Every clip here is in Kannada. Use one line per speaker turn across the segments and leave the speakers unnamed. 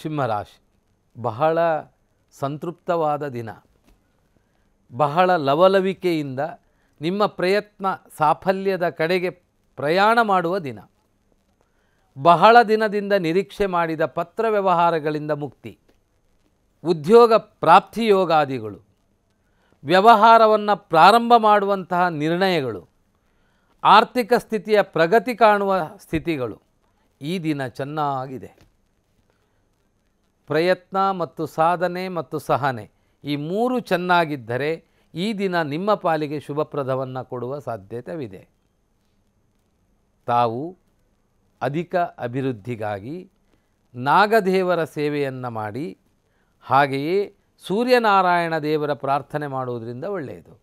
ಸಿಂಹರಾಶಿ ಬಹಳ ಸಂತೃಪ್ತವಾದ ದಿನ ಬಹಳ ಲವಲವಿಕೆಯಿಂದ ನಿಮ್ಮ ಪ್ರಯತ್ನ ಸಾಫಲ್ಯದ ಕಡೆಗೆ ಪ್ರಯಾಣ ಮಾಡುವ ದಿನ ಬಹಳ ದಿನದಿಂದ ನಿರೀಕ್ಷೆ ಮಾಡಿದ ಪತ್ರ ವ್ಯವಹಾರಗಳಿಂದ ಮುಕ್ತಿ ಉದ್ಯೋಗ ಪ್ರಾಪ್ತಿಯೋಗಾದಿಗಳು ವ್ಯವಹಾರವನ್ನು ಪ್ರಾರಂಭ ಮಾಡುವಂತಹ ನಿರ್ಣಯಗಳು ಆರ್ಥಿಕ ಸ್ಥಿತಿಯ ಪ್ರಗತಿ ಕಾಣುವ ಸ್ಥಿತಿಗಳು ಈ ದಿನ ಚೆನ್ನಾಗಿದೆ ಪ್ರಯತ್ನ ಮತ್ತು ಸಾಧನೆ ಮತ್ತು ಸಹನೆ ಈ ಮೂರು ಚೆನ್ನಾಗಿದ್ದರೆ ಈ ದಿನ ನಿಮ್ಮ ಪಾಲಿಗೆ ಶುಭಪ್ರದವನ್ನು ಕೊಡುವ ಸಾಧ್ಯತೆವಿದೆ ತಾವು ಅಧಿಕ ಅಭಿವೃದ್ಧಿಗಾಗಿ ನಾಗದೇವರ ಸೇವೆಯನ್ನು ಮಾಡಿ ಹಾಗೆಯೇ ಸೂರ್ಯನಾರಾಯಣ ದೇವರ ಪ್ರಾರ್ಥನೆ ಮಾಡುವುದರಿಂದ ಒಳ್ಳೆಯದು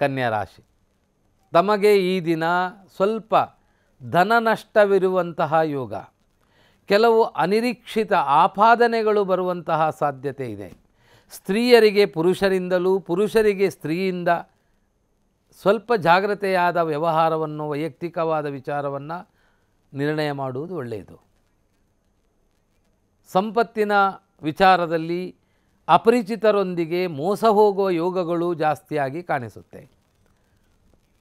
ಕನ್ಯಾ ರಾಶಿ ತಮಗೆ ಈ ದಿನ ಸ್ವಲ್ಪ ಧನ ನಷ್ಟವಿರುವಂತಹ ಯೋಗ ಕೆಲವು ಅನಿರೀಕ್ಷಿತ ಆಪಾದನೆಗಳು ಬರುವಂತಹ ಸಾಧ್ಯತೆ ಇದೆ ಸ್ತ್ರೀಯರಿಗೆ ಪುರುಷರಿಂದಲೂ ಪುರುಷರಿಗೆ ಸ್ತ್ರೀಯಿಂದ ಸ್ವಲ್ಪ ಜಾಗ್ರತೆಯಾದ ವ್ಯವಹಾರವನ್ನು ವೈಯಕ್ತಿಕವಾದ ವಿಚಾರವನ್ನು ನಿರ್ಣಯ ಮಾಡುವುದು ಒಳ್ಳೆಯದು ಸಂಪತ್ತಿನ ವಿಚಾರದಲ್ಲಿ ಅಪರಿಚಿತರೊಂದಿಗೆ ಮೋಸ ಹೋಗುವ ಯೋಗಗಳು ಜಾಸ್ತಿಯಾಗಿ ಕಾಣಿಸುತ್ತೆ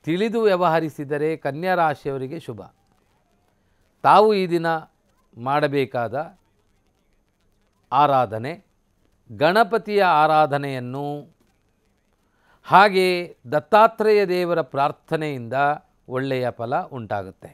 ತಿಳಿದು ವ್ಯವಹರಿಸಿದರೆ ಕನ್ಯಾ ರಾಶಿಯವರಿಗೆ ಶುಭ ತಾವು ಈ ದಿನ ಮಾಡಬೇಕಾದ ಆರಾಧನೆ ಗಣಪತಿಯ ಆರಾಧನೆಯನ್ನು ಹಾಗೆ ದತ್ತಾತ್ರೇಯ ದೇವರ ಪ್ರಾರ್ಥನೆಯಿಂದ ಒಳ್ಳೆಯ ಫಲ ಉಂಟಾಗುತ್ತೆ